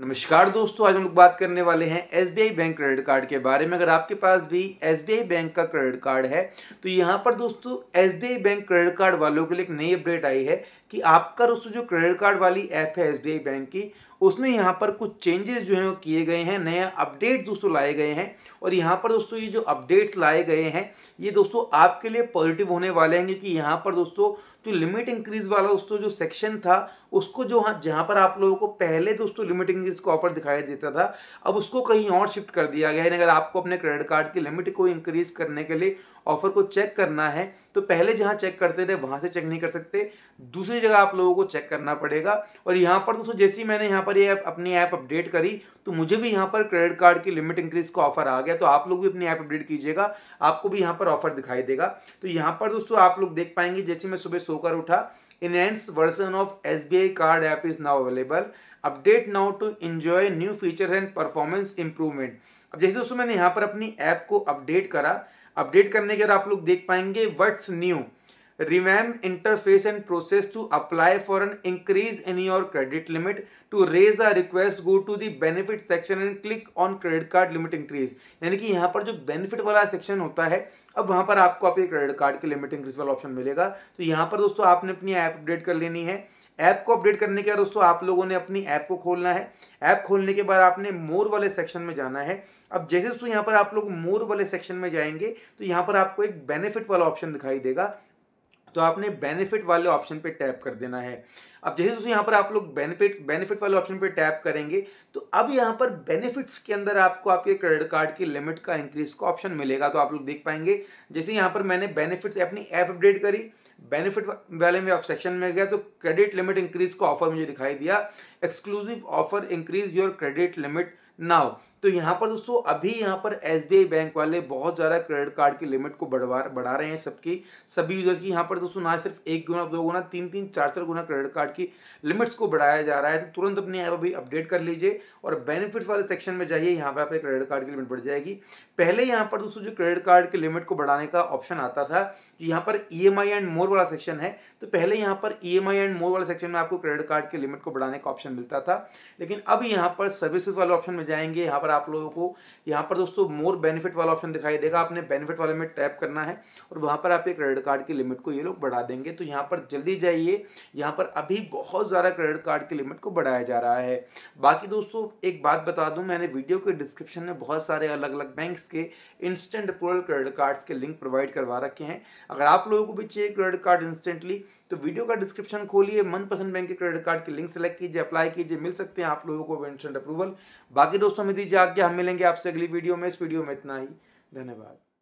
नमस्कार दोस्तों आज हम लोग बात करने वाले हैं एस बैंक क्रेडिट कार्ड के बारे में अगर आपके पास भी एस बैंक का क्रेडिट कार्ड है तो यहाँ पर दोस्तों एस बैंक क्रेडिट कार्ड वालों के लिए एक नई अपडेट आई है कि आपका दोस्तों जो क्रेडिट कार्ड वाली ऐप है एस बैंक की उसमें यहाँ पर कुछ चेंजेस जो हैं वो किए गए हैं नया अपडेट दोस्तों लाए गए हैं और यहाँ पर दोस्तों ये जो अपडेट्स लाए गए हैं ये दोस्तों आपके लिए पॉजिटिव होने वाले हैं क्योंकि यहाँ पर दोस्तों जो लिमिट इंक्रीज वाला दोस्तों जो सेक्शन था उसको जो हाँ जहाँ पर आप लोगों को पहले दोस्तों लिमिटिंग इसको ऑफर दिखाई देता था अब उसको कहीं और शिफ्ट कर दिया गया है अगर आपको अपने क्रेडिट कार्ड की लिमिट को इंक्रीज करने के लिए ऑफर को चेक करना है तो पहले जहां चेक करते थे वहां से चेक नहीं कर सकते दूसरी जगह आप लोगों को चेक करना पड़ेगा और यहाँ पर दोस्तों जैसे ही मैंने यहाँ पर ये यह अपनी ऐप अपडेट करी तो मुझे भी यहाँ पर क्रेडिट कार्ड की लिमिट इंक्रीज का ऑफर आ गया तो आप लोग भी अपनी ऐप अपडेट कीजिएगा आपको भी यहाँ पर ऑफर दिखाई देगा तो यहाँ पर दोस्तों आप लोग देख पाएंगे जैसे मैं सुबह सोकर उठा enhanced version of Yes B play card app is now available update now to enjoy new feature and performance improvement अब जैसे दोस्तों मैंने यहाँ पर अपनी ऐप को अपडेट करा अपडेट करने के बाद आप लोग देख पाएंगे what's new revamp interface and process to apply for an increase in your credit limit to raise a request go to the benefit section and click on credit card limit increase यानी कि यहाँ पर जो benefit वाला section होता है अब वहाँ पर आपको आपके क्रेडिट कार्ड के लिमिट इंक्रीज वाला ऑप्शन मिलेगा तो यहाँ पर दोस्तों आपने अपनी ऐप अपडेट कर लेनी है ऐप को अपडेट करने के बाद दोस्तों आप लोगों ने अपनी ऐप को खोलना है ऐप खोलने के बाद आपने मोर वाले सेक्शन में जाना है अब जैसे दोस्तों यहाँ पर आप लोग मोर वाले सेक्शन में जाएंगे तो यहाँ पर आपको एक बेनिफिट वाला ऑप्शन दिखाई देगा तो आपने बेनिफिट वाले ऑप्शन पे टैप कर देना है अब जैसे दोस्तों यहाँ पर आप लोग बेनिफिट बेनिफिट वाले ऑप्शन पे टैप करेंगे तो अब यहाँ पर बेनिफिट्स के अंदर आपको आपके क्रेडिट कार्ड की लिमिट का इंक्रीज का ऑप्शन मिलेगा तो आप लोग देख पाएंगे जैसे यहाँ पर मैंने बेनिफिट अपनी ऐप अपडेट करी बेनिफिट वाले में आप सेक्शन में गया तो क्रेडिट लिमिट इंक्रीज का ऑफर मुझे दिखाई दिया exclusive offer increase your credit limit now तो यहाँ पर दोस्तों अभी यहाँ पर एस बैंक वाले बहुत ज़्यादा क्रेडिट कार्ड की लिमिट को बढ़वा बढ़ा रहे हैं सबकी सभी यूजर्स की यहाँ पर दोस्तों ना सिर्फ एक गुना दो गुना तीन तीन चार चार गुना क्रेडिट कार्ड की लिमिट्स को बढ़ाया जा रहा है तो तुरंत अपने ऐप अभी अपडेट कर लीजिए और बेनिफिट्स वाले सेक्शन में जाइए यहाँ पर आपके क्रेडिट कार्ड की लिमिट बढ़ जाएगी पहले यहाँ पर दोस्तों जो क्रेडिट कार्ड की लिमिट को बढ़ाने का ऑप्शन आता था जो यहाँ पर ई एंड मोर वाला सेक्शन है तो पहले यहाँ पर ई एंड मोर वाले सेक्शन में आपको क्रेडिट कार्ड की लिमिट को बढ़ाने का ऑप्शन मिलता था लेकिन अब यहाँ पर सर्विसेज वाले ऑप्शन में में जाएंगे यहाँ पर आप लोगों को यहाँ पर दोस्तों मोर बेनिफिट वाला ऑप्शन दिखाई देगा आपने बेनिफिट वाले में टैप करना है और वहाँ पर आप एक क्रेडिट कार्ड की लिमिट को ये लोग बढ़ा देंगे तो यहाँ पर जल्दी जाइए यहाँ पर अभी बहुत ज़्यादा क्रेडिट कार्ड की लिमिट को बढ़ाया जा रहा है बाकी दोस्तों एक बात बता दूँ मैंने वीडियो के डिस्क्रिप्शन में बहुत सारे अलग अलग बैंक के इंस्टेंट अप्रूवल क्रेडिट कार्ड्स के लिंक प्रोवाइड करवा रखे हैं अगर आप लोगों को भी चाहिए क्रेडिट कार्ड इंस्टेंटली तो वीडियो का डिस्क्रिप्शन खोलिए मनपसंद बैंक के क्रेडिट कार्ड के लिंक सेलेक्ट कीजिए अप्लाई कीजिए मिल सकते हैं आप लोगों को इंस्टेंट अप्रूवल बाकी बाकी दोस्तों में दीजिए आज्ञा हम मिलेंगे आपसे अगली वीडियो में इस वीडियो में इतना ही धन्यवाद